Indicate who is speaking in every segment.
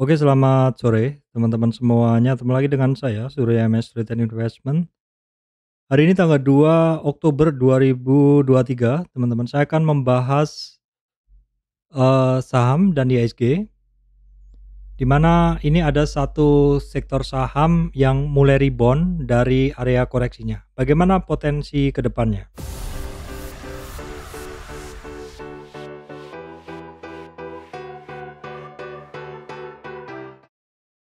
Speaker 1: Oke, selamat sore teman-teman semuanya. Ketemu lagi dengan saya Surya MS Return Investment. Hari ini tanggal 2 Oktober 2023, teman-teman. Saya akan membahas uh, saham dan ISG. Dimana ini ada satu sektor saham yang mulai rebound dari area koreksinya. Bagaimana potensi kedepannya depannya?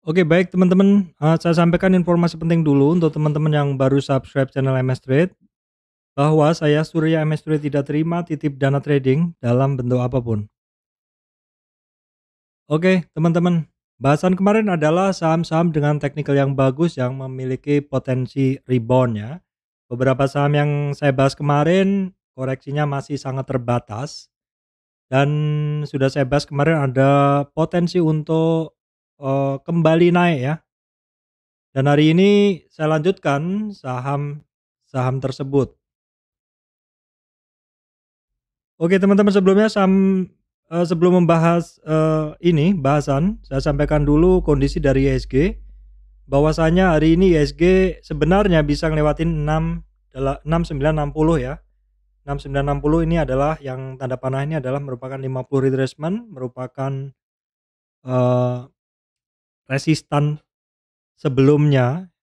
Speaker 1: Oke baik teman-teman, uh, saya sampaikan informasi penting dulu untuk teman-teman yang baru subscribe channel MS Trade bahwa saya Surya MS Trade tidak terima titip dana trading dalam bentuk apapun. Oke teman-teman, bahasan kemarin adalah saham-saham dengan teknikal yang bagus yang memiliki potensi rebound ya. Beberapa saham yang saya bahas kemarin koreksinya masih sangat terbatas dan sudah saya bahas kemarin ada potensi untuk uh, kembali naik ya. Dan hari ini saya lanjutkan saham saham tersebut. Oke teman-teman sebelumnya saham uh, eh, sebelum membahas, uh, ini bahasan, saya sampaikan dulu kondisi dari ISG bahwasanya hari ini ISG sebenarnya bisa ngelewatin 6 6960 ya. 6960 ini adalah yang tanda panah ini adalah merupakan 50 retracement merupakan, uh, resistan sebelumnya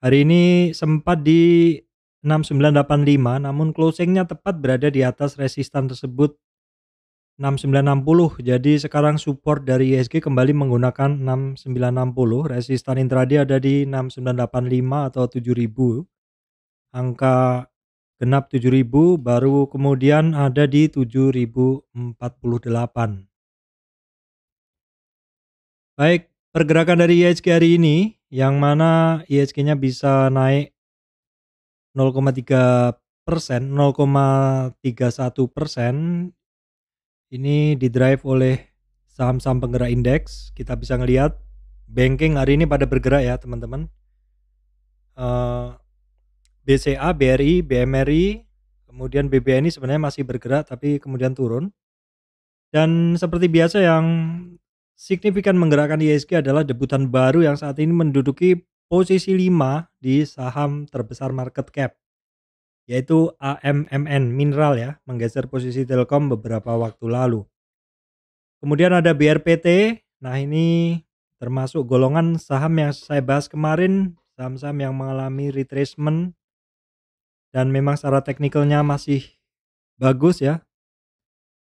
Speaker 1: hari ini sempat di 6985 namun closingnya tepat berada di atas resistan tersebut 6960 jadi sekarang support dari ISG e kembali menggunakan 6960 resistan intraday ada di 6985 atau 7000 angka genap 7000 baru kemudian ada di 7048 Baik, pergerakan dari IHSG e hari ini yang mana IHSG-nya e bisa naik 0,3 persen, 0,31 persen. Ini didrive oleh saham-saham penggerak indeks. Kita bisa ngelihat banking hari ini pada bergerak ya teman-teman. Uh, eh, BCA, BRI, BMRI, kemudian BBNI sebenarnya masih bergerak tapi kemudian turun. Dan seperti biasa yang signifikan menggerakkan ISG adalah debutan baru yang saat ini menduduki posisi 5 di saham terbesar market cap yaitu AMMN Mineral ya, menggeser posisi Telkom beberapa waktu lalu. Kemudian ada BRPT. Nah, ini termasuk golongan saham yang saya bahas kemarin, saham-saham yang mengalami retracement dan memang secara teknikalnya masih bagus ya,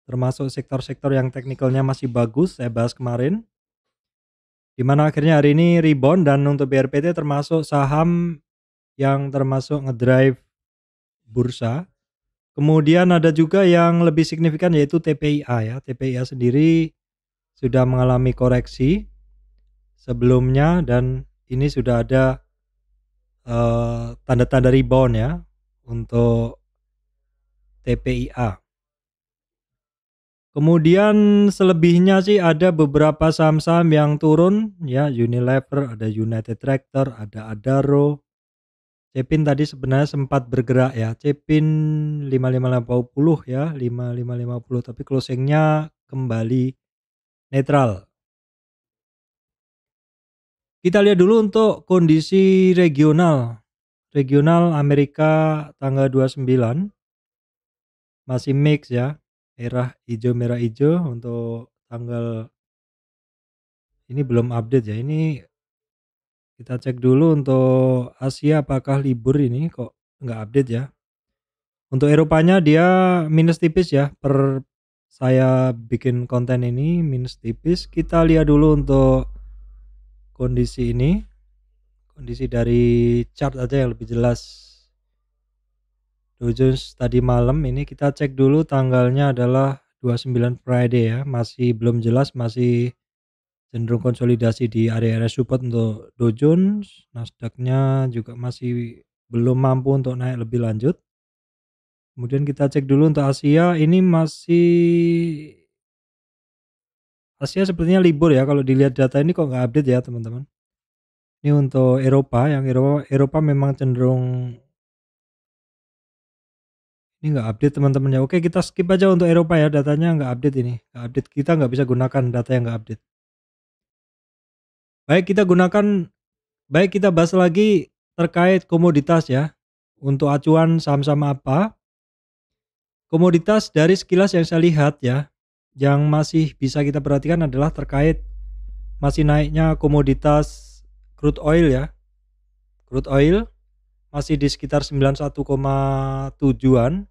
Speaker 1: termasuk sektor-sektor yang teknikalnya masih bagus, saya bahas kemarin. Di mana akhirnya hari ini rebound dan untuk BRPT termasuk saham yang termasuk ngedrive bursa. Kemudian ada juga yang lebih signifikan yaitu TPIA ya. TPIA sendiri sudah mengalami koreksi sebelumnya dan ini sudah ada eh, tanda-tanda uh, tanda -tanda rebound ya untuk TPIA. Kemudian selebihnya sih ada beberapa saham-saham yang turun ya Unilever, ada United Tractor, ada Adaro. Cepin tadi sebenarnya sempat bergerak ya. Cepin 5550 ya, 5550 tapi closingnya kembali netral. Kita lihat dulu untuk kondisi regional. Regional Amerika tanggal 29 masih mix ya merah hijau merah hijau untuk tanggal ini belum update ya. Ini kita cek dulu untuk Asia apakah libur ini kok nggak update ya. Untuk Eropanya dia minus tipis ya per saya bikin konten ini minus tipis. Kita lihat dulu untuk kondisi ini. Kondisi dari chart aja yang lebih jelas. Dow tadi malam ini kita cek dulu tanggalnya adalah 29 Friday ya masih belum jelas masih cenderung konsolidasi di area-area support untuk Dow Nasdaqnya juga masih belum mampu untuk naik lebih lanjut kemudian kita cek dulu untuk Asia ini masih Asia sepertinya libur ya kalau dilihat data ini kok nggak update ya teman-teman ini untuk Eropa yang Eropa Eropa memang cenderung ini nggak update teman-teman ya oke kita skip aja untuk Eropa ya datanya nggak update ini Gak update kita nggak bisa gunakan data yang nggak update baik kita gunakan baik kita bahas lagi terkait komoditas ya untuk acuan saham-saham apa komoditas dari sekilas yang saya lihat ya yang masih bisa kita perhatikan adalah terkait masih naiknya komoditas crude oil ya crude oil masih di sekitar 91,7-an.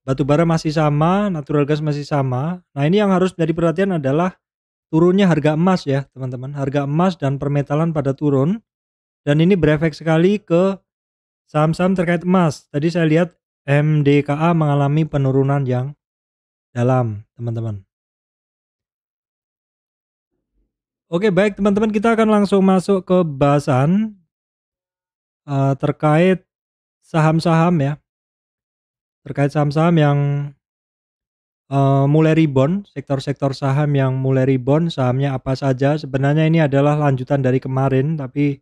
Speaker 1: Batu bara masih sama, natural gas masih sama. Nah, ini yang harus menjadi perhatian adalah turunnya harga emas ya, teman-teman. Harga emas dan permetalan pada turun. Dan ini berefek sekali ke saham-saham terkait emas. Tadi saya lihat MDKA mengalami penurunan yang dalam, teman-teman. Oke, baik teman-teman, kita akan langsung masuk ke bahasan Eh, terkait saham-saham ya. Terkait saham-saham yang, uh, mulai rebound, sektor-sektor saham yang mulai rebound, sahamnya apa saja. Sebenarnya ini adalah lanjutan dari kemarin, tapi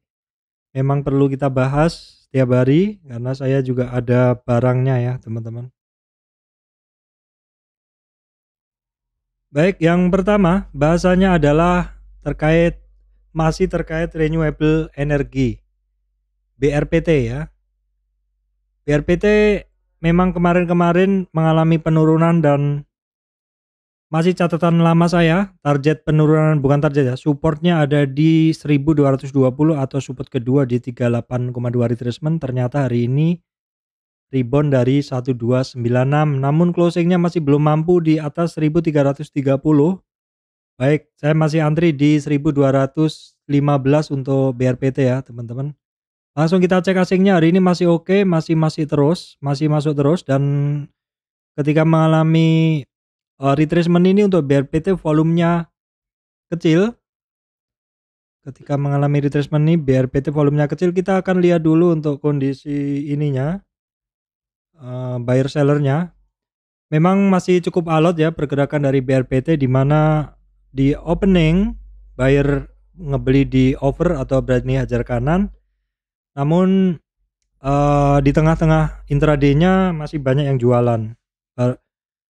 Speaker 1: memang perlu kita bahas setiap hari karena saya juga ada barangnya ya, teman-teman. Baik, yang pertama bahasanya adalah terkait masih terkait renewable energy. BRPT ya. BRPT memang kemarin-kemarin mengalami penurunan dan masih catatan lama saya, target penurunan bukan target ya, supportnya ada di 1220 atau support kedua di 38,2 retracement. Ternyata hari ini rebound dari 1296, namun closingnya masih belum mampu di atas 1330. Baik, saya masih antri di 1215 untuk BRPT ya, teman-teman. Langsung kita cek asingnya hari ini masih oke, okay, masih masih terus, masih masuk terus dan ketika mengalami uh, eh, retracement ini untuk BRPT volumenya kecil. Ketika mengalami retracement ini BRPT volumenya kecil, kita akan lihat dulu untuk kondisi ininya uh, buyer sellernya. Memang masih cukup alot ya pergerakan dari BRPT di mana di opening buyer ngebeli di over atau berani hajar kanan namun uh, di tengah-tengah intraday masih banyak yang jualan.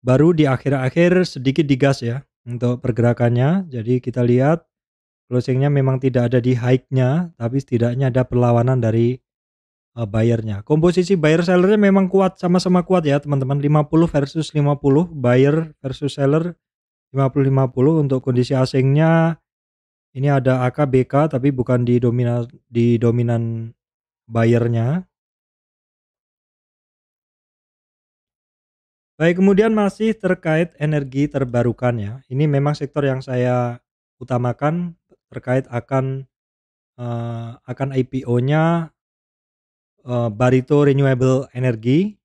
Speaker 1: baru di akhir-akhir sedikit digas ya untuk pergerakannya. Jadi kita lihat closingnya memang tidak ada di high-nya, tapi setidaknya ada perlawanan dari uh, buyer-nya. Komposisi buyer sellernya memang kuat sama-sama kuat ya teman-teman 50 versus 50 buyer versus seller 50-50 untuk kondisi asingnya ini ada AKBK tapi bukan di dominan di dominan buyernya. Baik, kemudian masih terkait energi terbarukan ya. Ini memang sektor yang saya utamakan terkait akan uh, akan IPO-nya uh, eh, Barito Renewable Energy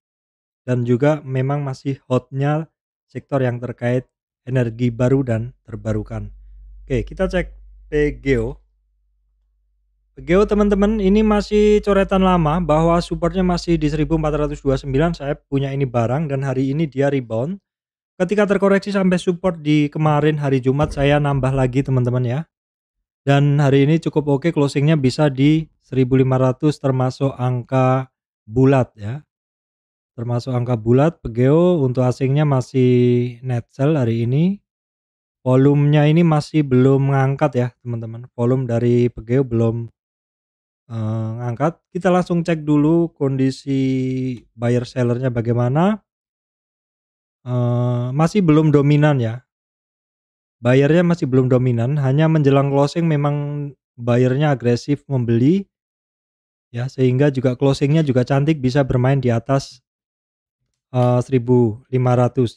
Speaker 1: dan juga memang masih hotnya sektor yang terkait energi baru dan terbarukan. Oke, kita cek PGO. E Geo teman-teman, ini masih coretan lama bahwa supportnya masih di 1429. Saya punya ini barang dan hari ini dia rebound. Ketika terkoreksi sampai support di kemarin hari Jumat saya nambah lagi teman-teman ya. Dan hari ini cukup oke closingnya bisa di 1500 termasuk angka bulat ya. Termasuk angka bulat Pegeo untuk asingnya masih net sell hari ini. Volumenya ini masih belum mengangkat ya teman-teman. Volume dari Pegeo belum uh, ngangkat. Kita langsung cek dulu kondisi buyer sellernya bagaimana. uh, masih belum dominan ya. Bayarnya masih belum dominan, hanya menjelang closing memang bayarnya agresif membeli ya sehingga juga closingnya juga cantik bisa bermain di atas uh, eh, 1500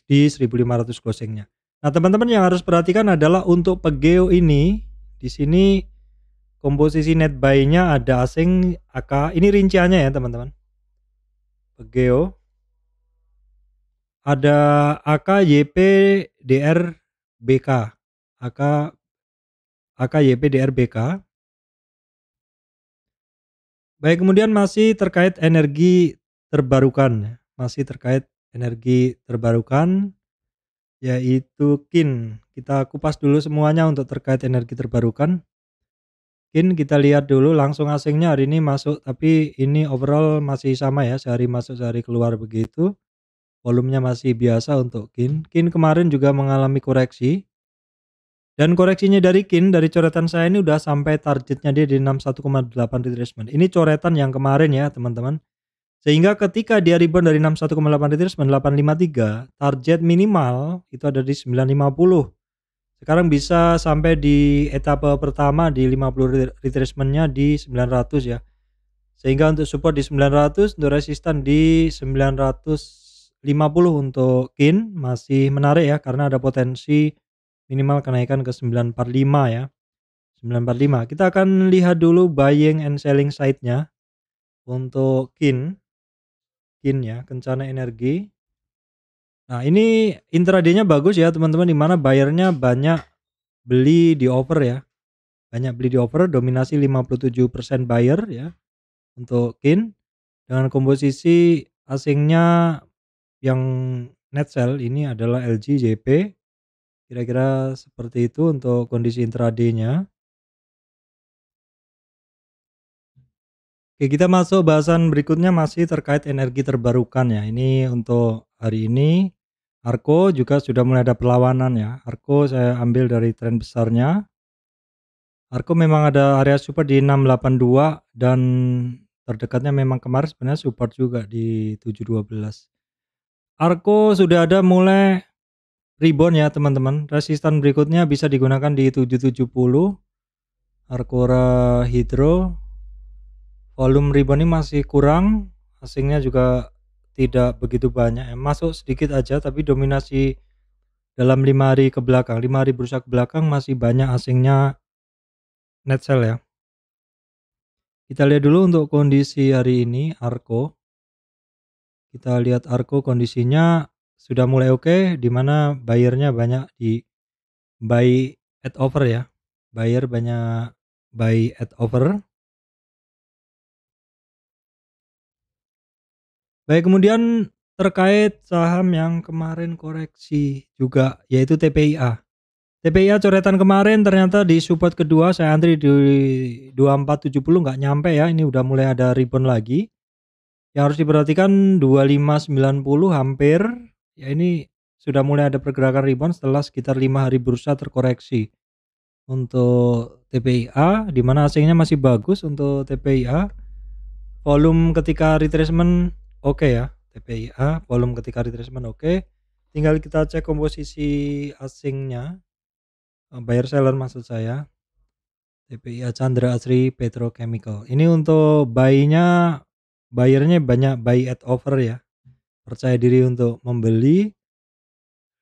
Speaker 1: di 1500 closingnya. Nah teman-teman yang harus perhatikan adalah untuk pegeo ini di sini Komposisi net buy-nya ada asing, AK. Ini rinciannya ya, teman-teman. geo Ada AK, YP, DR, BK. AK ak yp dr bk Baik, kemudian masih terkait energi terbarukan, ya. masih terkait energi terbarukan yaitu KIN. Kita kupas dulu semuanya untuk terkait energi terbarukan. Mungkin kita lihat dulu langsung asingnya hari ini masuk tapi ini overall masih sama ya sehari masuk sehari keluar begitu. Volumenya masih biasa untuk Kin. Kin kemarin juga mengalami koreksi. Dan koreksinya dari Kin dari coretan saya ini udah sampai targetnya dia di 61,8 retracement. Ini coretan yang kemarin ya teman-teman. Sehingga ketika dia rebound dari 61,8 retracement 853, target minimal itu ada di 950 sekarang bisa sampai di etapa pertama di 50 retracementnya di 900 ya. Sehingga untuk support di 900, untuk resistan di 950 untuk kin masih menarik ya karena ada potensi minimal kenaikan ke 945 ya. 945. Kita akan lihat dulu buying and selling side-nya untuk kin. Kin ya, kencana energi. Nah, ini intradaynya bagus ya, teman-teman, di mana bayarnya banyak beli di over ya. Banyak beli di over, dominasi 57% buyer ya untuk kin dengan komposisi asingnya yang net sell ini adalah LG JP. Kira-kira seperti itu untuk kondisi intraday Oke, kita masuk bahasan berikutnya masih terkait energi terbarukan ya. Ini untuk hari ini Arco juga sudah mulai ada perlawanan ya. Arco saya ambil dari tren besarnya. Arco memang ada area support di 682 dan terdekatnya memang kemarin sebenarnya support juga di 712. Arco sudah ada mulai rebound ya teman-teman. Resistan berikutnya bisa digunakan di 770. Arcora Hydro. Volume rebound ini masih kurang. Asingnya juga tidak begitu banyak yang eh, masuk sedikit aja tapi dominasi dalam lima hari ke belakang lima hari bursa ke belakang masih banyak asingnya net sell ya kita lihat dulu untuk kondisi hari ini Arco kita lihat Arco kondisinya sudah mulai oke okay, dimana buyernya banyak di buy at over ya buyer banyak buy at over Baik, nah, kemudian terkait saham yang kemarin koreksi juga yaitu TPIA. TPIA coretan kemarin ternyata di support kedua saya antri di 2470 nggak nyampe ya, ini udah mulai ada rebound lagi. Yang harus diperhatikan 2590 hampir ya ini sudah mulai ada pergerakan rebound setelah sekitar lima hari bursa terkoreksi untuk TPIA di mana asingnya masih bagus untuk TPIA volume ketika retracement oke ya TPIA volume ketika retracement oke tinggal kita cek komposisi asingnya eh, buyer seller maksud saya TPIA Chandra Asri Petrochemical ini untuk buy-nya bayarnya banyak buy at offer ya percaya diri untuk membeli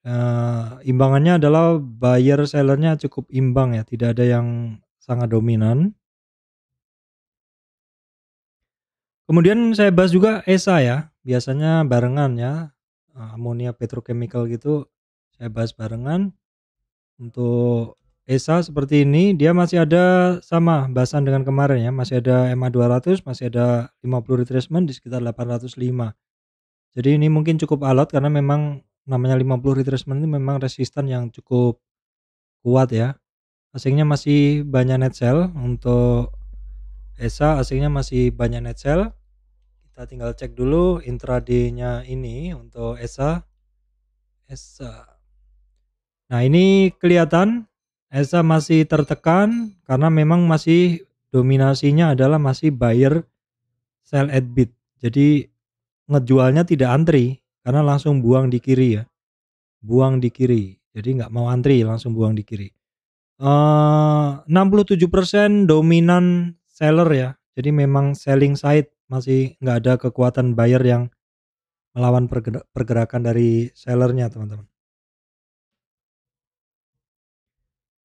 Speaker 1: uh, imbangannya adalah buyer sellernya cukup imbang ya tidak ada yang sangat dominan Kemudian saya bahas juga ESA ya, biasanya barengan ya, eh, amonia petrochemical gitu saya bahas barengan. Untuk ESA seperti ini dia masih ada sama bahasan dengan kemarin ya, masih ada MA 200, masih ada 50 retracement di sekitar 805. Jadi ini mungkin cukup alat karena memang namanya 50 retracement ini memang resisten yang cukup kuat ya. Asingnya masih banyak net sell untuk ESA asingnya masih banyak net sell. Kita tinggal cek dulu intraday ini untuk ESA. ESA. Nah, ini kelihatan ESA masih tertekan karena memang masih dominasinya adalah masih buyer sell at bid. Jadi ngejualnya tidak antri karena langsung buang di kiri ya. Buang di kiri. Jadi nggak mau antri langsung buang di kiri. Eh, uh, 67% dominan seller ya. Jadi memang selling side masih nggak ada kekuatan buyer yang melawan pergerakan dari sellernya teman-teman.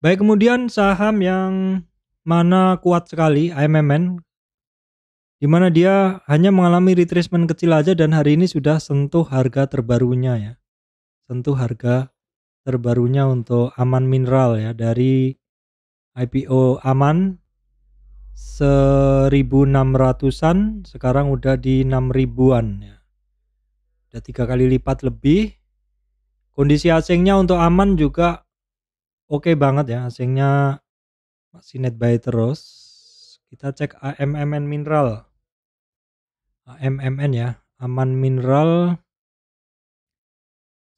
Speaker 1: Baik kemudian saham yang mana kuat sekali IMMN di mana dia hanya mengalami retracement kecil aja dan hari ini sudah sentuh harga terbarunya ya. Sentuh harga terbarunya untuk Aman Mineral ya dari IPO Aman 1600-an, sekarang udah di 6000-an ya. Udah tiga kali lipat lebih. Kondisi asingnya untuk aman juga oke okay banget ya. Asingnya masih net buy terus. Kita cek AMMN Mineral. AMMN ya, Aman Mineral.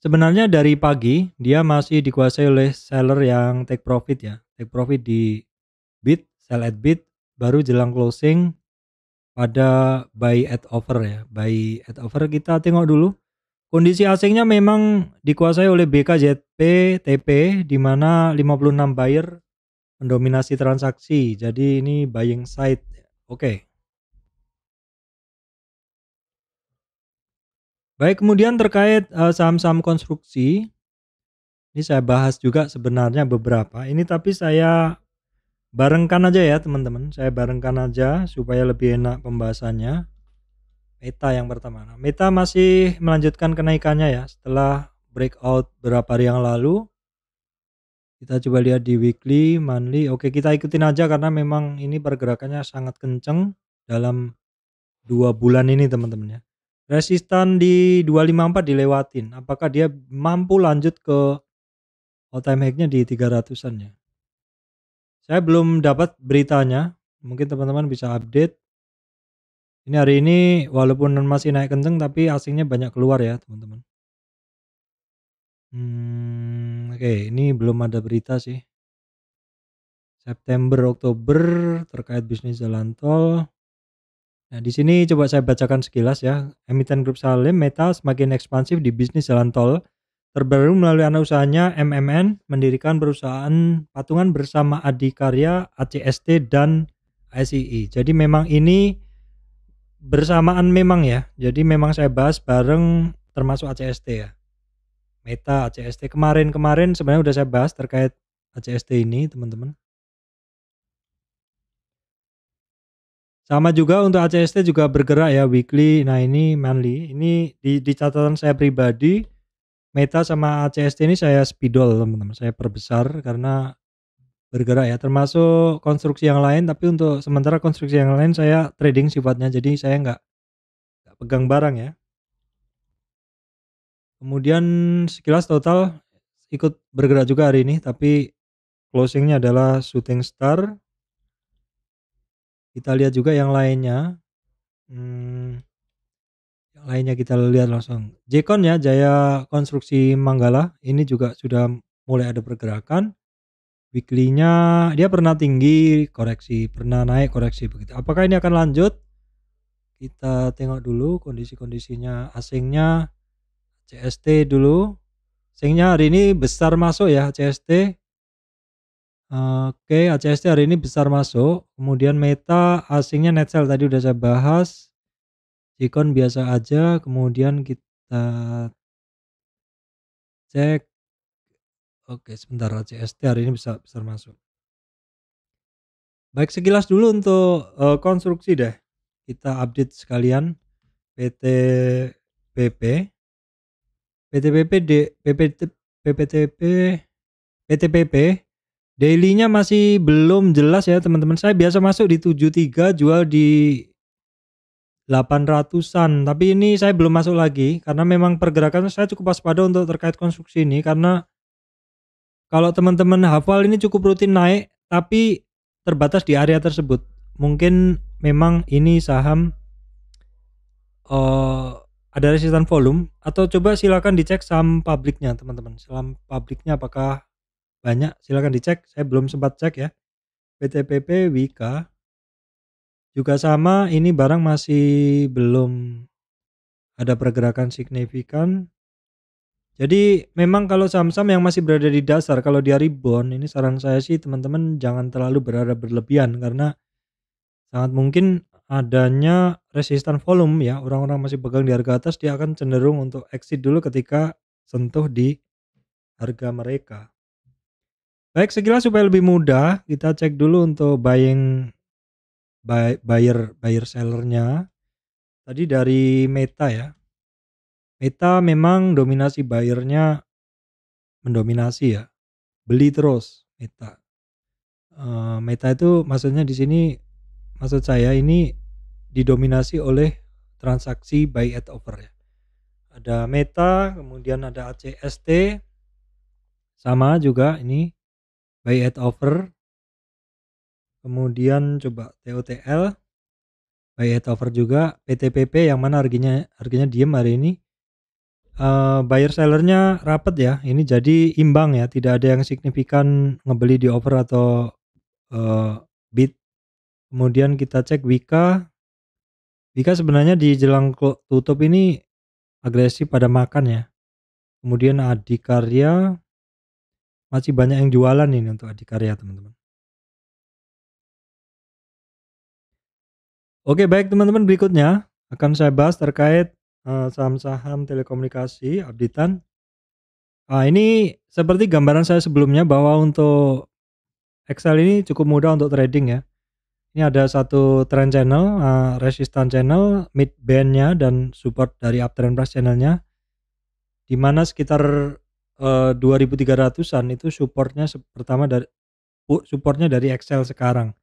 Speaker 1: Sebenarnya dari pagi dia masih dikuasai oleh seller yang take profit ya. Take profit di bid, sell at bid, baru jelang closing pada buy at offer ya. Buy at offer kita tengok dulu. Kondisi asingnya memang dikuasai oleh BKJP TP di mana 56 buyer mendominasi transaksi. Jadi ini buying side. Oke. Okay. Baik, kemudian terkait eh, saham-saham uh, konstruksi. Ini saya bahas juga sebenarnya beberapa. Ini tapi saya barengkan aja ya teman-teman saya barengkan aja supaya lebih enak pembahasannya Meta yang pertama nah, Meta masih melanjutkan kenaikannya ya setelah breakout berapa hari yang lalu kita coba lihat di weekly monthly oke kita ikutin aja karena memang ini pergerakannya sangat kenceng dalam dua bulan ini teman-teman ya resistan di 254 dilewatin apakah dia mampu lanjut ke all time high-nya di 300-an ya saya belum dapat beritanya. Mungkin teman-teman bisa update. Ini hari ini walaupun masih naik kenceng tapi asingnya banyak keluar ya teman-teman. Hmm, oke okay, ini belum ada berita sih. September Oktober terkait bisnis jalan tol. Nah, di sini coba saya bacakan sekilas ya. Emiten Grup Salim Meta semakin ekspansif di bisnis jalan tol terbaru melalui anak usahanya MMN mendirikan perusahaan patungan bersama Adikarya, ACST dan ICE. Jadi memang ini bersamaan memang ya. Jadi memang saya bahas bareng termasuk ACST ya. Meta ACST kemarin-kemarin sebenarnya udah saya bahas terkait ACST ini teman-teman. Sama juga untuk ACST juga bergerak ya weekly. Nah ini Manly Ini di, di catatan saya pribadi Meta sama ACST ini saya spidol teman-teman, saya perbesar karena bergerak ya termasuk konstruksi yang lain tapi untuk sementara konstruksi yang lain saya trading sifatnya jadi saya nggak nggak pegang barang ya kemudian sekilas total ikut bergerak juga hari ini tapi closingnya adalah shooting star kita lihat juga yang lainnya hmm, lainnya kita lihat langsung. Jekon ya Jaya Konstruksi Manggala ini juga sudah mulai ada pergerakan. Weekly-nya dia pernah tinggi koreksi, pernah naik koreksi begitu. Apakah ini akan lanjut? Kita tengok dulu kondisi-kondisinya asingnya CST dulu. Asingnya hari ini besar masuk ya CST. Oke, okay, ACST hari ini besar masuk. Kemudian Meta asingnya Netsel tadi udah saya bahas ikon biasa aja, kemudian kita cek. Oke, sebentar CST hari ini bisa besar masuk. Baik, sekilas dulu untuk uh, konstruksi deh. Kita update sekalian PT PP PTPP D, PPT, PPTP PTPP daily masih belum jelas ya teman-teman. Saya biasa masuk di 73, jual di 800-an. Tapi ini saya belum masuk lagi karena memang pergerakan saya cukup waspada untuk terkait konstruksi ini karena kalau teman-teman hafal ini cukup rutin naik tapi terbatas di area tersebut. Mungkin memang ini saham uh, ada resistan volume atau coba silakan dicek saham publiknya teman-teman. Saham publiknya apakah banyak? Silakan dicek. Saya belum sempat cek ya. PTPP Wika juga sama, ini barang masih belum ada pergerakan signifikan. Jadi memang kalau saham-saham yang masih berada di dasar, kalau dia rebound, ini saran saya sih teman-teman jangan terlalu berada berlebihan karena sangat mungkin adanya resisten volume ya. Orang-orang masih pegang di harga atas dia akan cenderung untuk exit dulu ketika sentuh di harga mereka. Baik, sekilas supaya lebih mudah, kita cek dulu untuk buying buyer buyer sellernya tadi dari Meta ya Meta memang dominasi buyernya mendominasi ya beli terus Meta uh, Meta itu maksudnya di sini maksud saya ini didominasi oleh transaksi buy at offer ya ada Meta kemudian ada ACST sama juga ini buy at offer kemudian coba TOTL by Hetover juga PTPP yang mana harganya harganya diem hari ini uh, buyer sellernya rapet ya ini jadi imbang ya tidak ada yang signifikan ngebeli di over atau uh, bid kemudian kita cek Wika Wika sebenarnya di jelang tutup ini agresif pada makan ya kemudian Adikarya masih banyak yang jualan ini untuk Adikarya teman-teman Oke, baik teman-teman, berikutnya akan saya bahas terkait eh, saham-saham uh, telekomunikasi updatean. Nah, ini seperti gambaran saya sebelumnya bahwa untuk Excel ini cukup mudah untuk trading ya. Ini ada satu trend channel, uh, resistance channel, mid bandnya dan support dari uptrend price channelnya. Di mana sekitar uh, eh, 2300-an itu supportnya pertama dari supportnya dari Excel sekarang.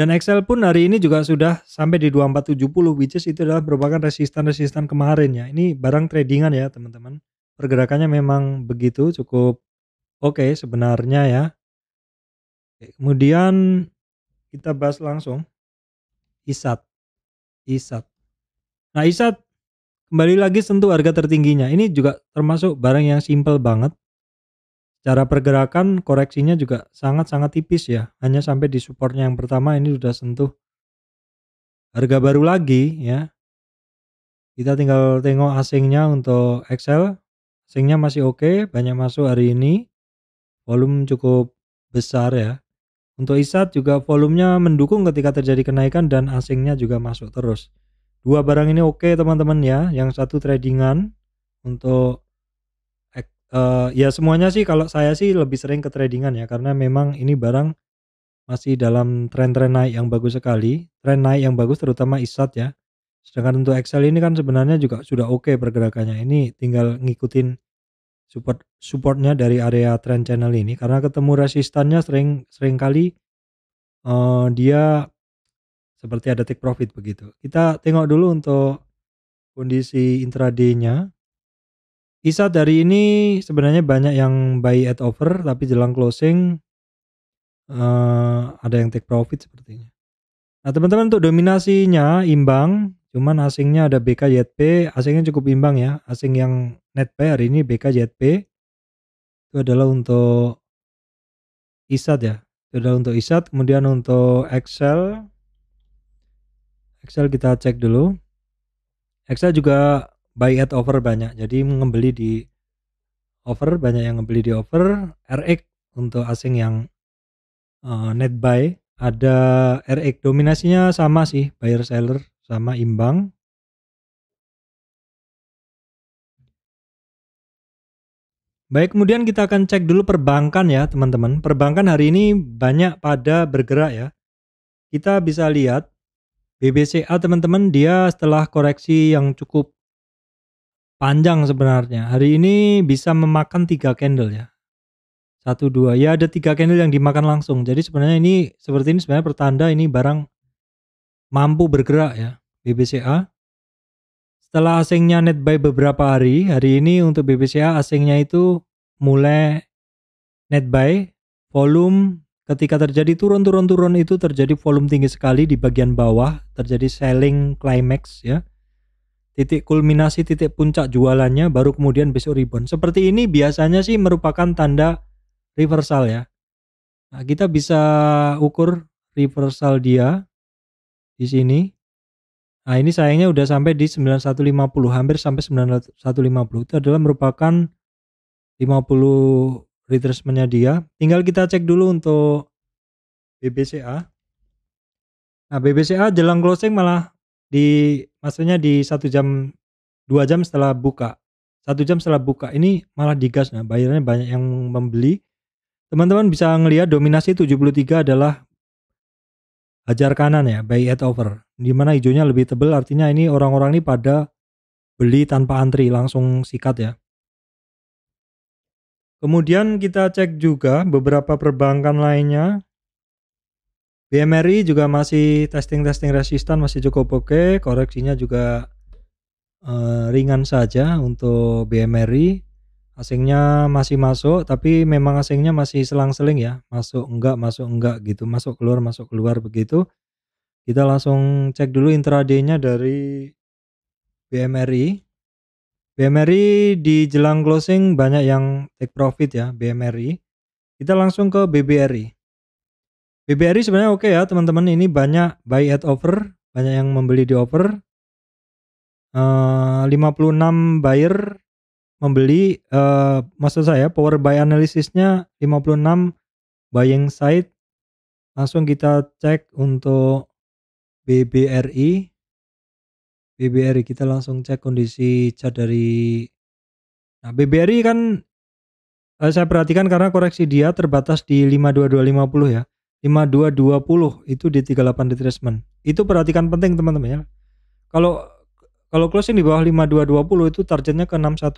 Speaker 1: Dan Excel pun hari ini juga sudah sampai di 2470 which is itu adalah merupakan resistan-resistan kemarin ya. Ini barang tradingan ya teman-teman. Pergerakannya memang begitu cukup oke okay sebenarnya ya. Oke, kemudian kita bahas langsung ISAT. ISAT. Nah ISAT kembali lagi sentuh harga tertingginya. Ini juga termasuk barang yang simple banget. Cara pergerakan koreksinya juga sangat-sangat tipis ya. Hanya sampai di supportnya yang pertama ini sudah sentuh harga baru lagi ya. Kita tinggal tengok asingnya untuk Excel. Asingnya masih oke, okay, banyak masuk hari ini. Volume cukup besar ya. Untuk ISAT juga volumenya mendukung ketika terjadi kenaikan dan asingnya juga masuk terus. Dua barang ini oke okay, teman-teman ya. Yang satu tradingan untuk uh, ya semuanya sih kalau saya sih lebih sering ke tradingan ya karena memang ini barang masih dalam tren-tren naik yang bagus sekali, tren naik yang bagus terutama ISAT ya. Sedangkan untuk Excel ini kan sebenarnya juga sudah oke okay pergerakannya. Ini tinggal ngikutin support supportnya dari area trend channel ini karena ketemu resistannya sering sering kali uh, dia seperti ada take profit begitu. Kita tengok dulu untuk kondisi intraday-nya. Isa dari ini sebenarnya banyak yang buy at over tapi jelang closing uh, ada yang take profit sepertinya. Nah teman-teman untuk dominasinya imbang, cuman asingnya ada BKJP, asingnya cukup imbang ya. Asing yang net buy hari ini BKJP itu adalah untuk ISAT ya. Itu adalah untuk ISAT, kemudian untuk Excel. Excel kita cek dulu. Excel juga buy at over banyak jadi mengembeli di over banyak yang membeli di over RX untuk asing yang uh, net buy ada RX dominasinya sama sih buyer seller sama imbang Baik, kemudian kita akan cek dulu perbankan ya, teman-teman. Perbankan hari ini banyak pada bergerak ya. Kita bisa lihat BBCA teman-teman dia setelah koreksi yang cukup panjang sebenarnya. Hari ini bisa memakan tiga candle ya. Satu dua ya ada tiga candle yang dimakan langsung. Jadi sebenarnya ini seperti ini sebenarnya pertanda ini barang mampu bergerak ya BBCA. Setelah asingnya net buy beberapa hari, hari ini untuk BBCA asingnya itu mulai net buy volume ketika terjadi turun-turun-turun itu terjadi volume tinggi sekali di bagian bawah, terjadi selling climax ya titik kulminasi titik puncak jualannya baru kemudian besok rebound. Seperti ini biasanya sih merupakan tanda reversal ya. Nah, kita bisa ukur reversal dia di sini. Nah, ini sayangnya udah sampai di 9150, hampir sampai 9150. Itu adalah merupakan 50 retracementnya dia. Tinggal kita cek dulu untuk BBCA. Nah, BBCA jelang closing malah di maksudnya di satu jam dua jam setelah buka satu jam setelah buka ini malah digas nah bayarnya banyak yang membeli teman-teman bisa ngelihat dominasi 73 adalah hajar kanan ya buy at over dimana hijaunya lebih tebel artinya ini orang-orang ini pada beli tanpa antri langsung sikat ya kemudian kita cek juga beberapa perbankan lainnya BMRI juga masih testing-testing resistan masih cukup oke, okay. koreksinya juga uh, ringan saja untuk BMRI. Asingnya masih masuk, tapi memang asingnya masih selang-seling ya, masuk enggak, masuk enggak gitu, masuk keluar, masuk keluar begitu. Kita langsung cek dulu intraday-nya dari BMRI. BMRI di jelang closing banyak yang take profit ya, BMRI. Kita langsung ke BBRI. BBRI sebenarnya oke okay ya teman-teman ini banyak buy at offer banyak yang membeli di offer eh, uh, 56 buyer membeli uh, maksud saya power buy analisisnya 56 buying side langsung kita cek untuk BBRI BBRI kita langsung cek kondisi chart dari nah BBRI kan eh, saya perhatikan karena koreksi dia terbatas di 52250 ya 5220 itu di 38 retracement. Itu perhatikan penting teman-teman ya. Kalau kalau closing di bawah 5220 itu targetnya ke 61,8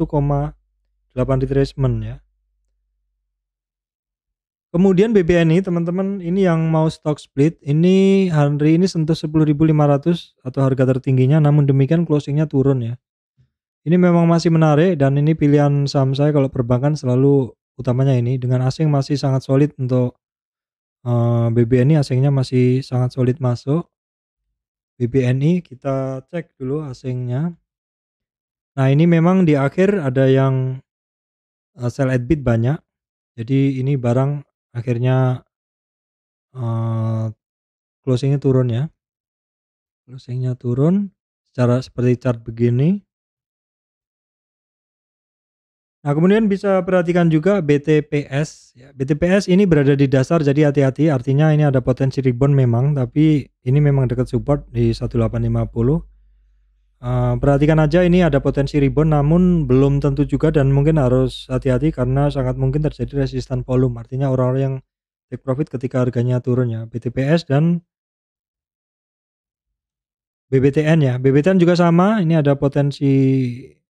Speaker 1: retracement ya. Kemudian BBNI teman-teman ini yang mau stock split ini hari ini sentuh 10.500 atau harga tertingginya namun demikian closingnya turun ya. Ini memang masih menarik dan ini pilihan saham saya kalau perbankan selalu utamanya ini dengan asing masih sangat solid untuk Eh, BBN BBNI asingnya masih sangat solid masuk. BBNI kita cek dulu asingnya. Nah ini memang di akhir ada yang eh, sell at bid banyak. Jadi ini barang akhirnya uh, closingnya turun ya. Closingnya turun secara seperti chart begini. Nah, kemudian bisa perhatikan juga BTPS. Ya, BTPS ini berada di dasar jadi hati-hati, artinya ini ada potensi rebound memang, tapi ini memang dekat support di 1850. Uh, eh, perhatikan aja ini ada potensi rebound namun belum tentu juga dan mungkin harus hati-hati karena sangat mungkin terjadi resisten volume. Artinya orang-orang yang take profit ketika harganya turun ya. BTPS dan BBTN ya. BBTN juga sama, ini ada potensi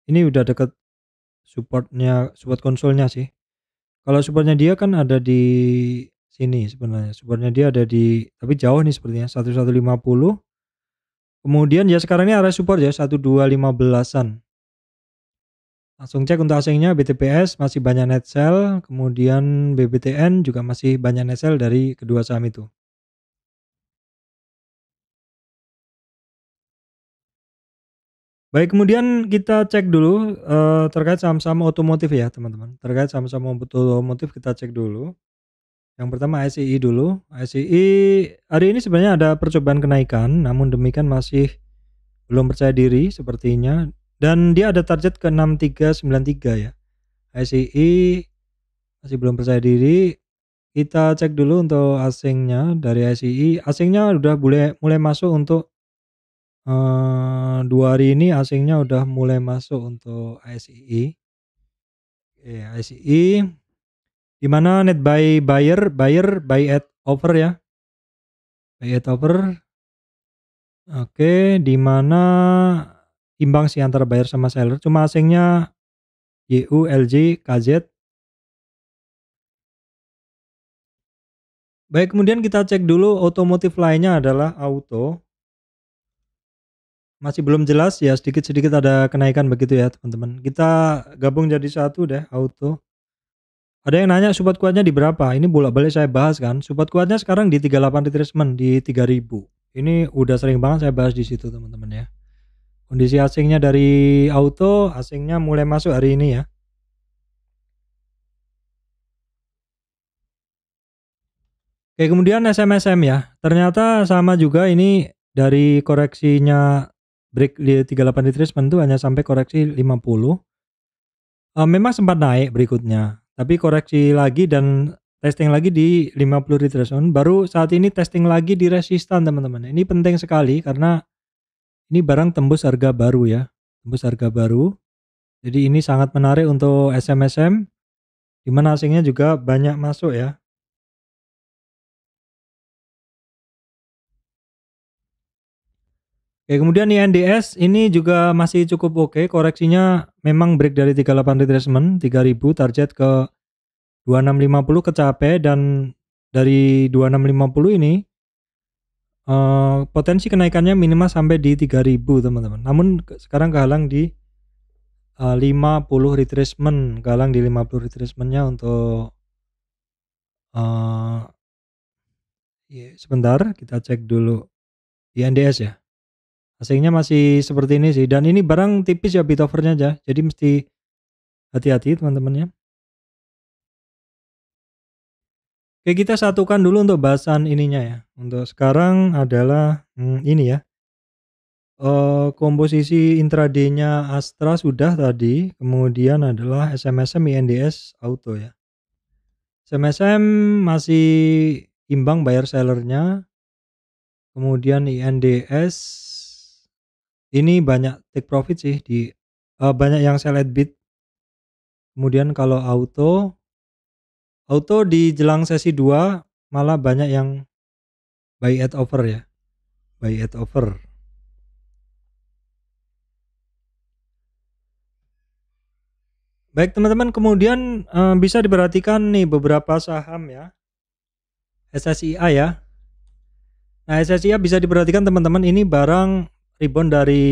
Speaker 1: ini udah dekat supportnya support konsolnya sih kalau supportnya dia kan ada di sini sebenarnya supportnya dia ada di tapi jauh nih sepertinya 1150 kemudian ya sekarang ini area support ya 1215an langsung cek untuk asingnya BTPS masih banyak net sell kemudian BBTN juga masih banyak net sell dari kedua saham itu Baik, kemudian kita cek dulu uh, terkait saham-saham otomotif ya, teman-teman. Terkait saham-saham otomotif kita cek dulu. Yang pertama ICI e dulu. ICI e, hari ini sebenarnya ada percobaan kenaikan, namun demikian masih belum percaya diri sepertinya dan dia ada target ke 6393 ya. ICI e masih belum percaya diri. Kita cek dulu untuk asingnya dari ICI. Asingnya sudah mulai mulai masuk untuk uh, dua hari ini asingnya udah mulai masuk untuk ICE, ICE iya, ASII, di mana net buy buyer buyer buy at over ya. Buy at over Oke, di mana imbang sih antara buyer sama seller, cuma asingnya YU, LG KZ. Baik, kemudian kita cek dulu otomotif lainnya adalah auto masih belum jelas ya sedikit-sedikit ada kenaikan begitu ya teman-teman. Kita gabung jadi satu deh auto. Ada yang nanya support kuatnya di berapa? Ini bolak-balik saya bahas kan. Support kuatnya sekarang di 38 retracement di 3000. Ini udah sering banget saya bahas di situ teman-teman ya. Kondisi asingnya dari auto, asingnya mulai masuk hari ini ya. Oke, kemudian SMSM ya. Ternyata sama juga ini dari koreksinya break di 38 retracement itu hanya sampai koreksi 50 uh, eh, memang sempat naik berikutnya tapi koreksi lagi dan testing lagi di 50 retracement baru saat ini testing lagi di resistan teman-teman ini penting sekali karena ini barang tembus harga baru ya tembus harga baru jadi ini sangat menarik untuk SMSM di mana asingnya juga banyak masuk ya Oke, kemudian INDS NDS ini juga masih cukup oke. Okay. Koreksinya memang break dari 38 retracement 3000 target ke 2650 kecapai dan dari 2650 ini uh, potensi kenaikannya minimal sampai di 3000 teman-teman. Namun sekarang kehalang di eh, uh, 50 retracement, kehalang di 50 retracementnya untuk uh, ya, sebentar kita cek dulu di NDS ya asingnya masih seperti ini sih dan ini barang tipis ya bitovernya aja jadi mesti hati-hati teman-temannya oke kita satukan dulu untuk bahasan ininya ya untuk sekarang adalah hmm, ini ya uh, komposisi intradaynya Astra sudah tadi kemudian adalah SMSM INDS auto ya SMSM masih imbang buyer sellernya kemudian INDS ini banyak take profit sih di uh, banyak yang sell at bid. Kemudian kalau auto auto di jelang sesi 2 malah banyak yang buy at over ya. Buy at over. Baik teman-teman, kemudian uh, bisa diperhatikan nih beberapa saham ya. SSIA ya. Nah, SSIA bisa diperhatikan teman-teman ini barang ribbon dari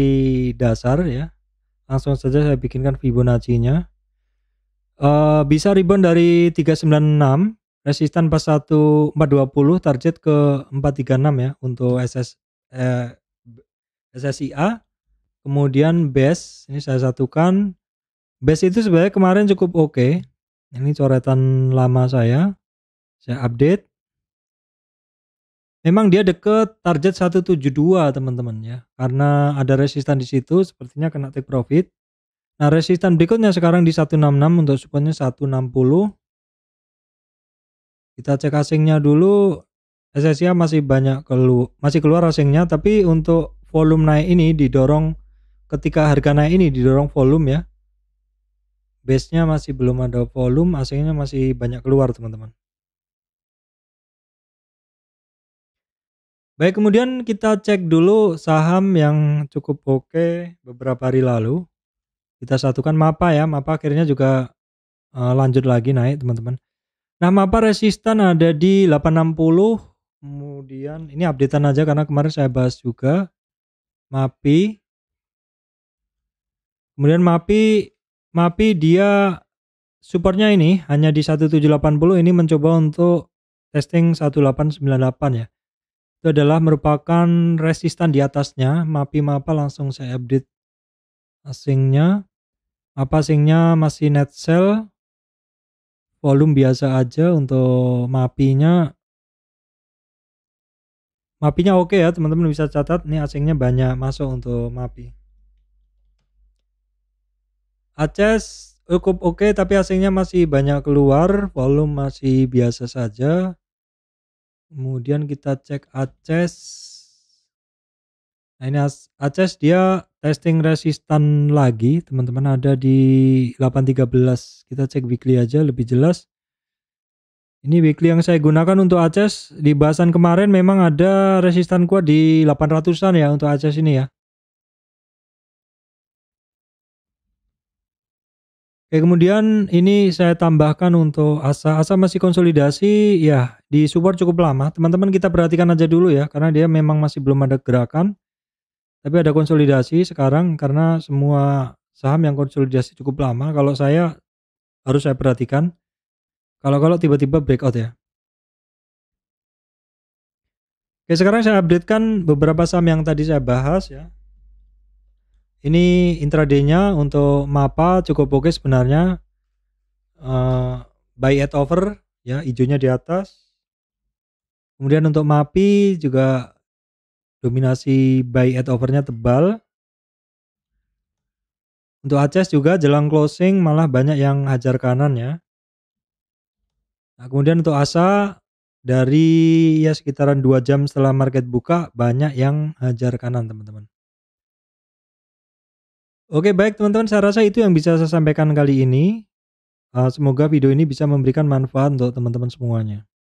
Speaker 1: dasar ya. Langsung saja saya bikinkan Fibonacci-nya. Uh, bisa ribbon dari 396, resistan pas 1 420, target ke 436 ya untuk SS eh, SSIA. Kemudian base ini saya satukan. Base itu sebenarnya kemarin cukup oke. Okay. Ini coretan lama saya. Saya update memang dia deket target 172 teman-teman ya karena ada resistan di situ sepertinya kena take profit nah resistan berikutnya sekarang di 166 untuk supportnya 160 kita cek asingnya dulu SSIA masih banyak kelu masih keluar asingnya tapi untuk volume naik ini didorong ketika harga naik ini didorong volume ya base-nya masih belum ada volume asingnya masih banyak keluar teman-teman Baik, kemudian kita cek dulu saham yang cukup oke beberapa hari lalu. Kita satukan MAPA ya, MAPA akhirnya juga eh, lanjut lagi naik teman-teman. Nah MAPA resisten ada di 860, kemudian ini updatean aja karena kemarin saya bahas juga. MAPI, kemudian MAPI, MAPI dia supportnya ini hanya di 1780, ini mencoba untuk testing 1898 ya itu adalah merupakan resistan di atasnya mapi mapa langsung saya update asingnya apa asingnya masih net sell volume biasa aja untuk mapinya mapinya oke okay ya teman-teman bisa catat nih asingnya banyak masuk untuk mapi Aces cukup oke okay, tapi asingnya masih banyak keluar volume masih biasa saja Kemudian kita cek Aces. Nah, ini Aces dia testing resistan lagi, teman-teman ada di 813. Kita cek weekly aja lebih jelas. Ini weekly yang saya gunakan untuk Aces di bahasan kemarin memang ada resistan kuat di 800-an ya untuk Aces ini ya. Oke, kemudian ini saya tambahkan untuk ASA. ASA masih konsolidasi ya di support cukup lama. Teman-teman kita perhatikan aja dulu ya karena dia memang masih belum ada gerakan. Tapi ada konsolidasi sekarang karena semua saham yang konsolidasi cukup lama kalau saya harus saya perhatikan. Kalau-kalau tiba-tiba breakout ya. Oke, sekarang saya updatekan beberapa saham yang tadi saya bahas ya. Ini intraday-nya untuk MAPA cukup oke sebenarnya. Uh, eh, buy at over ya, hijaunya di atas. Kemudian untuk MAPI juga dominasi buy at overnya tebal. Untuk Aceh juga jelang closing malah banyak yang hajar kanan ya. Nah, kemudian untuk ASA dari ya sekitaran 2 jam setelah market buka banyak yang hajar kanan teman-teman. Oke baik teman-teman saya rasa itu yang bisa saya sampaikan kali ini. Eh, semoga video ini bisa memberikan manfaat untuk teman-teman semuanya.